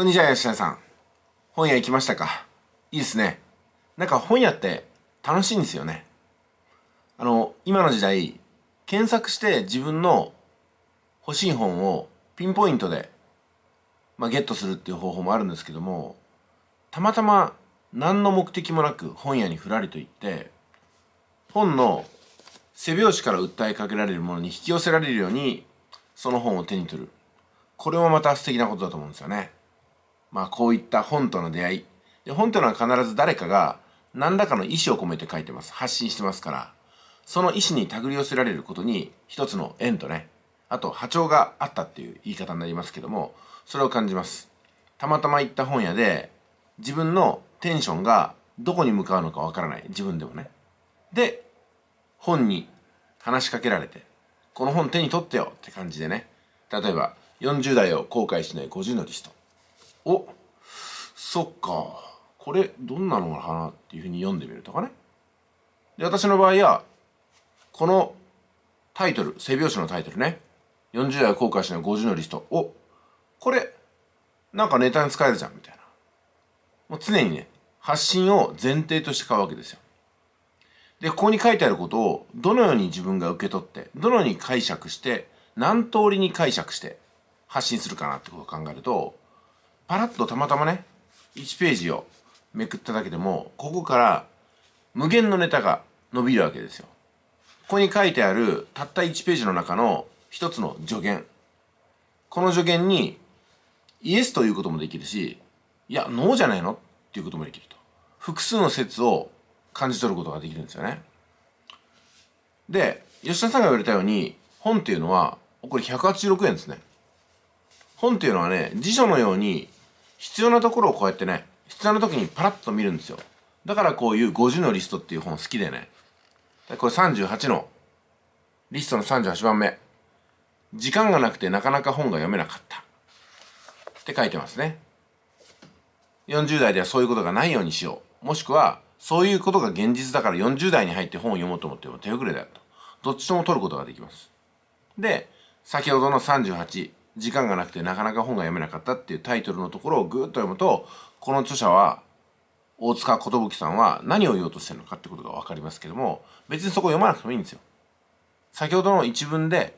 こんにちは、吉田さん。本屋行きましたかいいですね。なんか本屋って楽しいんですよね。あの、今の時代、検索して自分の欲しい本をピンポイントで、まあ、ゲットするっていう方法もあるんですけども、たまたま何の目的もなく本屋にふらりと行って、本の背表紙から訴えかけられるものに引き寄せられるように、その本を手に取る。これもまた素敵なことだと思うんですよね。まあ、こういった本との出会いで本というのは必ず誰かが何らかの意思を込めて書いてます発信してますからその意思に手繰り寄せられることに一つの縁とねあと波長があったっていう言い方になりますけどもそれを感じますたまたま行った本屋で自分のテンションがどこに向かうのかわからない自分でもねで本に話しかけられてこの本手に取ってよって感じでね例えば40代を後悔しない50のリストおそっかこれどんなのがなっていうふうに読んでみるとかねで私の場合はこのタイトル背表紙のタイトルね40代後悔しない50のリストおこれなんかネタに使えるじゃんみたいなもう常にね発信を前提として買うわけですよでここに書いてあることをどのように自分が受け取ってどのように解釈して何通りに解釈して発信するかなってことを考えるとパラッとたまたまね1ページをめくっただけでもここから無限のネタが伸びるわけですよ。ここに書いてあるたった1ページの中の一つの助言この助言にイエスということもできるしいやノーじゃないのっていうこともできると複数の説を感じ取ることができるんですよね。で吉田さんが言われたように本っていうのはこれ186円ですね。本っていうのはね辞書のように必要なところをこうやってね必要な時にパラッと見るんですよだからこういう50のリストっていう本好きでねこれ38のリストの38番目時間がなくてなかなか本が読めなかったって書いてますね40代ではそういうことがないようにしようもしくはそういうことが現実だから40代に入って本を読もうと思っても手遅れだとどっちとも取ることができますで先ほどの38時間がなくてなかなか本が読めなかったっていうタイトルのところをぐーっと読むとこの著者は大塚寿さんは何を言おうとしてるのかってことがわかりますけども別にそこ読まなくてもいいんですよ。先ほどの一文で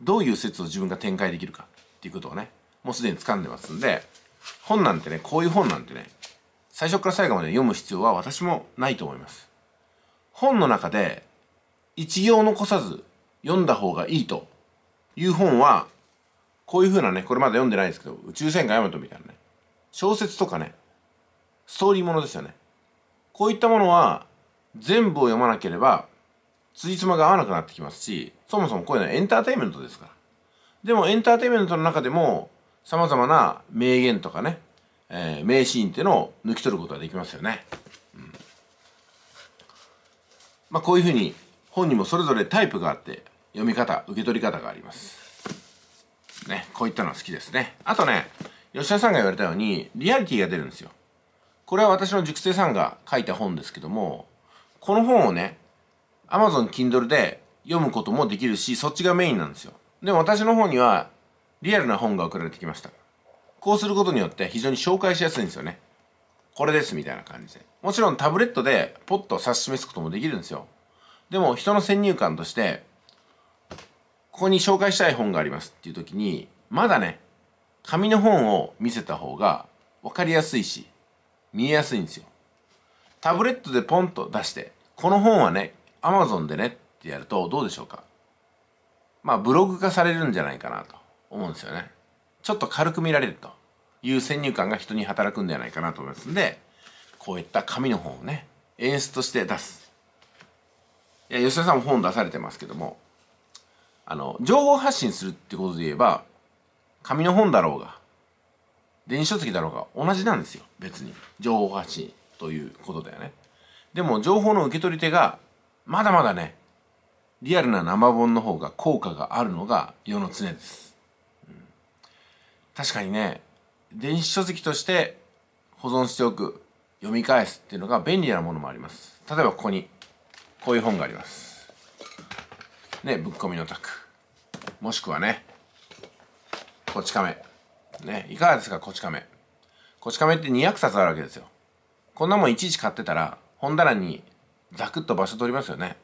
どういう説を自分が展開できるかっていうことをねもうすでに掴んでますんで本なんてねこういう本なんてね最初から最後まで読む必要は私もないと思います。本の中で一行残さず読んだ方がいいという本はこういう風なね、これまだ読んでないんですけど、宇宙戦艦ヤマトみたいなね、小説とかね、ストーリーものですよね。こういったものは、全部を読まなければ、辻褄が合わなくなってきますし、そもそもこういうのはエンターテインメントですから。でもエンターテインメントの中でも、様々な名言とかね、えー、名シーンっていうのを抜き取ることができますよね。うん、まあこういうふうに、本にもそれぞれタイプがあって、読み方、受け取り方があります。ね。こういったの好きですね。あとね、吉田さんが言われたように、リアリティが出るんですよ。これは私の塾生さんが書いた本ですけども、この本をね、Amazon Kindle で読むこともできるし、そっちがメインなんですよ。でも私の方には、リアルな本が送られてきました。こうすることによって非常に紹介しやすいんですよね。これですみたいな感じで。もちろんタブレットでポッと指し示すこともできるんですよ。でも人の先入観として、ここに紹介したい本がありますっていう時にまだね紙の本を見せた方が分かりやすいし見えやすいんですよタブレットでポンと出してこの本はね Amazon でねってやるとどうでしょうかまあブログ化されるんじゃないかなと思うんですよねちょっと軽く見られるという先入観が人に働くんじゃないかなと思いますんでこういった紙の本をね演出として出すいや吉田さんも本出されてますけどもあの、情報発信するってことで言えば、紙の本だろうが、電子書籍だろうが同じなんですよ。別に。情報発信ということだよね。でも情報の受け取り手が、まだまだね、リアルな生本の方が効果があるのが世の常です。うん、確かにね、電子書籍として保存しておく、読み返すっていうのが便利なものもあります。例えばここに、こういう本があります。ね、ぶっ込みのタク。もしくはねこち亀ねいかがですかこち亀こち亀って200冊あるわけですよこんなもんいちいち買ってたら本棚にザクッと場所取りますよね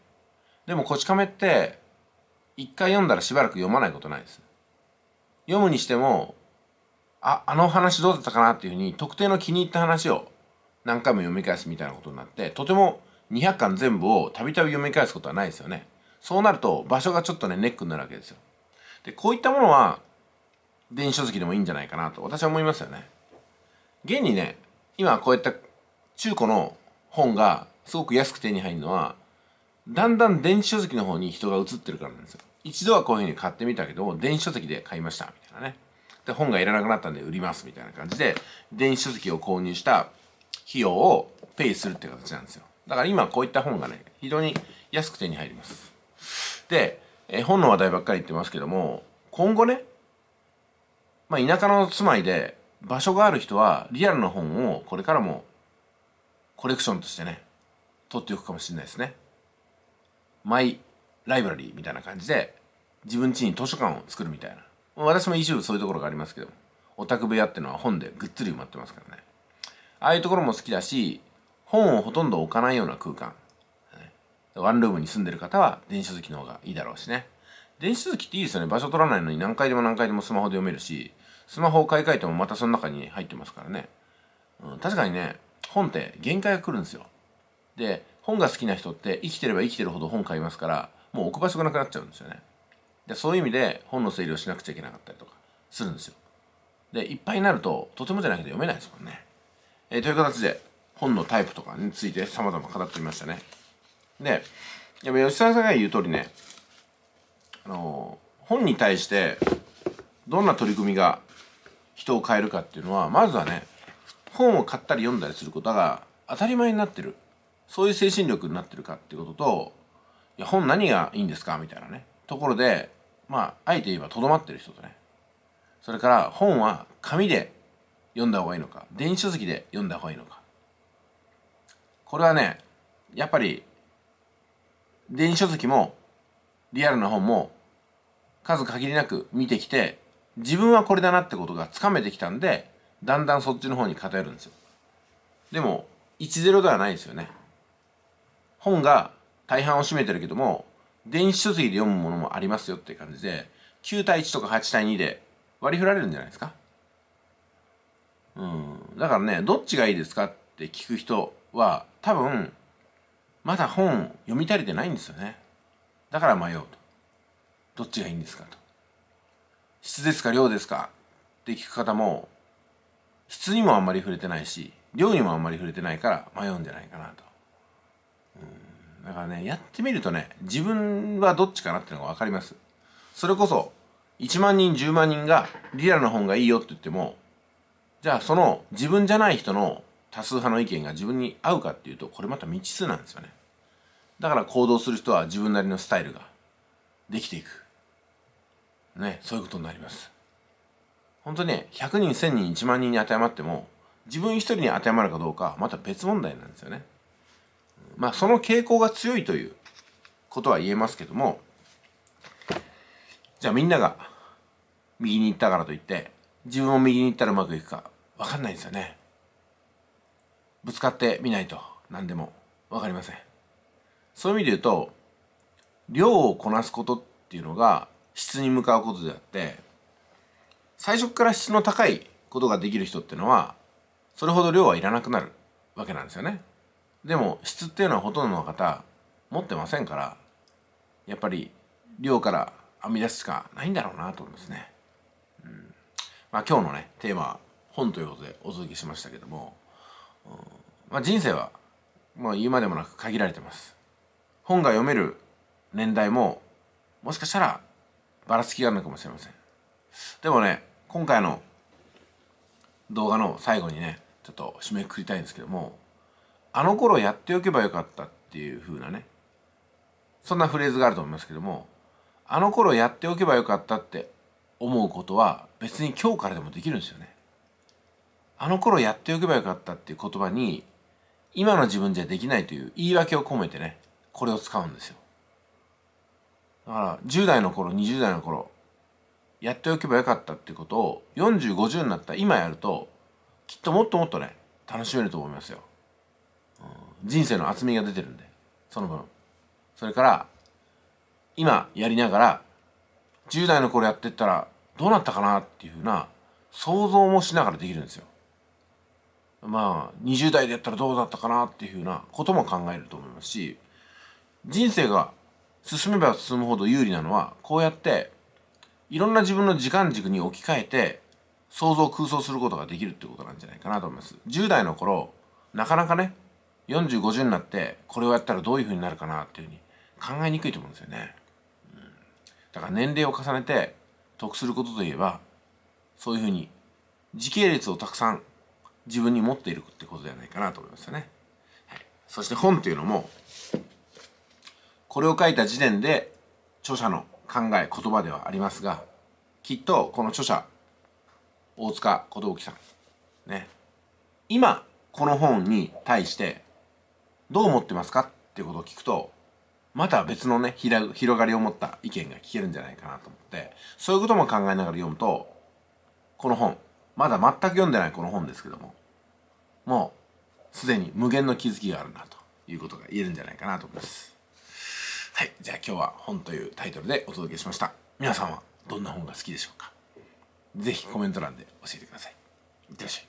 でもこち亀って一回読んだらしばらく読まないことないです読むにしてもああの話どうだったかなっていうふうに特定の気に入った話を何回も読み返すみたいなことになってとても200巻全部をたびたび読み返すことはないですよねそうなると場所がちょっとねネックになるわけですよでこういったものは電子書籍でもいいんじゃないかなと私は思いますよね。現にね今こういった中古の本がすごく安く手に入るのはだんだん電子書籍の方に人が移ってるからなんですよ。一度はこういうふうに買ってみたけど電子書籍で買いましたみたいなね。で本がいらなくなったんで売りますみたいな感じで電子書籍を購入した費用をペイするって形なんですよ。だから今こういった本がね非常に安く手に入ります。でえ本の話題ばっかり言ってますけども今後ね、まあ、田舎の住まいで場所がある人はリアルな本をこれからもコレクションとしてね取っておくかもしれないですね。マイライブラリーみたいな感じで自分家に図書館を作るみたいな私も一部そういうところがありますけどオタク部屋ってのは本でぐっつり埋まってますからねああいうところも好きだし本をほとんど置かないような空間ワンルームに住んでる方は電子書籍の方がいいだろうしね。電子書籍っていいですよね。場所取らないのに何回でも何回でもスマホで読めるし、スマホを買い替えてもまたその中に入ってますからね。うん、確かにね、本って限界が来るんですよ。で、本が好きな人って生きてれば生きてるほど本買いますから、もう置く場所がなくなっちゃうんですよね。で、そういう意味で本の整理をしなくちゃいけなかったりとかするんですよ。で、いっぱいになると、とてもじゃないけど読めないですもんね。えー、という形で、本のタイプとかについて様々語ってみましたね。でやっぱ吉沢さんが言う通りねあの本に対してどんな取り組みが人を変えるかっていうのはまずはね本を買ったり読んだりすることが当たり前になってるそういう精神力になってるかっていうことといや本何がいいんですかみたいなねところでまああえて言えばとどまってる人とねそれから本は紙で読んだ方がいいのか電子書籍で読んだ方がいいのかこれはねやっぱり電子書籍もリアルな本も数限りなく見てきて自分はこれだなってことがつかめてきたんでだんだんそっちの方に偏るんですよでも10ではないですよね本が大半を占めてるけども電子書籍で読むものもありますよって感じで9対1とか8対2で割り振られるんじゃないですかうんだからねどっちがいいですかって聞く人は多分まだ本読み足りてないんですよねだから迷うとどっちがいいんですかと質ですか量ですかって聞く方も質にもあんまり触れてないし量にもあんまり触れてないから迷うんじゃないかなとだからねやってみるとね自分はどっちかなってのが分かりますそれこそ1万人10万人がリラの本がいいよって言ってもじゃあその自分じゃない人の多数派の意見が自分に合うかっていうとこれまた未知数なんですよねだから行動する人は自分なりのスタイルができていく。ね、そういうことになります。本当ね、100人、1000人、1万人に当てはまっても、自分一人に当てはまるかどうか、また別問題なんですよね。まあ、その傾向が強いということは言えますけども、じゃあみんなが右に行ったからといって、自分も右に行ったらうまくいくか、わかんないんですよね。ぶつかってみないと、何でもわかりません。そういう意味で言うと量をこなすことっていうのが質に向かうことであって最初から質の高いことができる人っていうのはそれほど量はいらなくなるわけなんですよね。でも質っていうのはほとんどの方持ってませんからやっぱり量から編み出すしかないんだろうなと思いますね。うん、まあ、今日のねテーマは本ということでお届けしましたけども、うん、まあ、人生は、まあ、言うまでもなく限られてます。本が読める年代ももしかしたらばらつきがあるのかもしれませんでもね今回の動画の最後にねちょっと締めくくりたいんですけどもあの頃やっておけばよかったっていう風なねそんなフレーズがあると思いますけどもあの頃やっておけばよかったって思うことは別に今日からでもできるんですよねあの頃やっておけばよかったっていう言葉に今の自分じゃできないという言い訳を込めてねこれを使うんですよだから10代の頃20代の頃やっておけばよかったっていうことを4050になった今やるときっともっともっとね楽しめると思いますよ、うん、人生の厚みが出てるんでその分それから今やりながら10代の頃やってったらどうなったかなっていうふうな想像もしながらできるんですよまあ20代でやったらどうだったかなっていうふうなことも考えると思いますし人生が進めば進むほど有利なのはこうやっていろんな自分の時間軸に置き換えて想像空想することができるってことなんじゃないかなと思います10代の頃なかなかね4050になってこれをやったらどういうふうになるかなっていうふうに考えにくいと思うんですよね、うん、だから年齢を重ねて得することといえばそういうふうに時系列をたくさん自分に持っているってことではないかなと思いますよね、はい、そして本っていうのもこれを書いた時点で著者の考え言葉ではありますがきっとこの著者大塚小道さんね今この本に対してどう思ってますかっていうことを聞くとまた別のね広がりを持った意見が聞けるんじゃないかなと思ってそういうことも考えながら読むとこの本まだ全く読んでないこの本ですけどももうすでに無限の気づきがあるなということが言えるんじゃないかなと思います。はい、じゃあ今日は本というタイトルでお届けしました。皆さんはどんな本が好きでしょうか是非コメント欄で教えてください。いってらっしゃい。